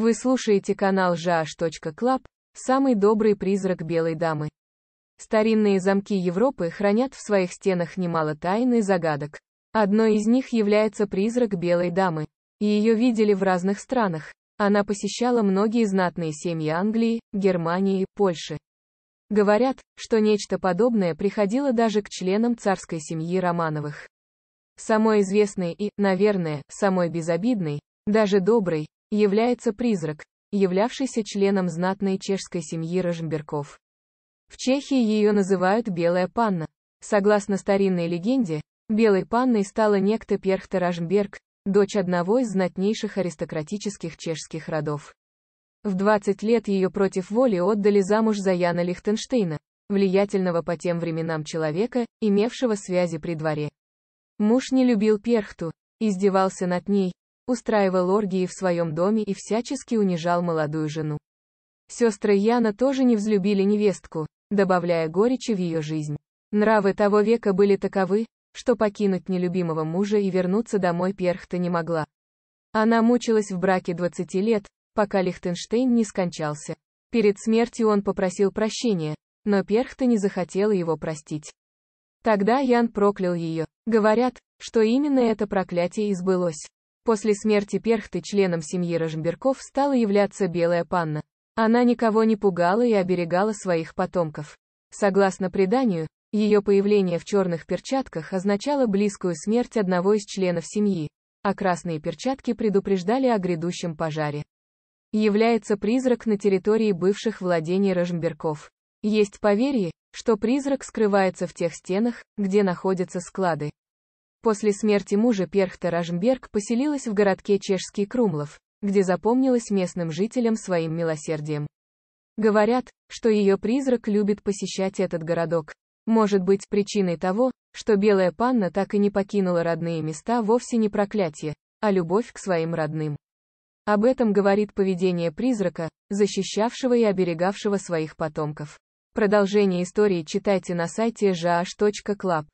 Вы слушаете канал жаш.клаб, самый добрый призрак белой дамы. Старинные замки Европы хранят в своих стенах немало тайн и загадок. Одной из них является призрак белой дамы. Ее видели в разных странах. Она посещала многие знатные семьи Англии, Германии, Польши. Говорят, что нечто подобное приходило даже к членам царской семьи Романовых. Самой известной и, наверное, самой безобидной, даже доброй, является призрак, являвшийся членом знатной чешской семьи Роженберков. В Чехии ее называют Белая Панна. Согласно старинной легенде, Белой Панной стала некто Перхта Роженберг, дочь одного из знатнейших аристократических чешских родов. В 20 лет ее против воли отдали замуж за Яна Лихтенштейна, влиятельного по тем временам человека, имевшего связи при дворе. Муж не любил Перхту, издевался над ней, устраивал оргии в своем доме и всячески унижал молодую жену. Сестры Яна тоже не взлюбили невестку, добавляя горечи в ее жизнь. Нравы того века были таковы, что покинуть нелюбимого мужа и вернуться домой Перхта не могла. Она мучилась в браке 20 лет, пока Лихтенштейн не скончался. Перед смертью он попросил прощения, но Перхта не захотела его простить. Тогда Ян проклял ее. Говорят, что именно это проклятие и сбылось. После смерти Перхты членом семьи Рожмберков стала являться Белая Панна. Она никого не пугала и оберегала своих потомков. Согласно преданию, ее появление в черных перчатках означало близкую смерть одного из членов семьи, а красные перчатки предупреждали о грядущем пожаре. Является призрак на территории бывших владений Рожмберков. Есть поверье, что призрак скрывается в тех стенах, где находятся склады, После смерти мужа Перхта Ражмберг поселилась в городке Чешский Крумлов, где запомнилась местным жителям своим милосердием. Говорят, что ее призрак любит посещать этот городок. Может быть, причиной того, что белая панна так и не покинула родные места вовсе не проклятие, а любовь к своим родным. Об этом говорит поведение призрака, защищавшего и оберегавшего своих потомков. Продолжение истории читайте на сайте жаш.клаб.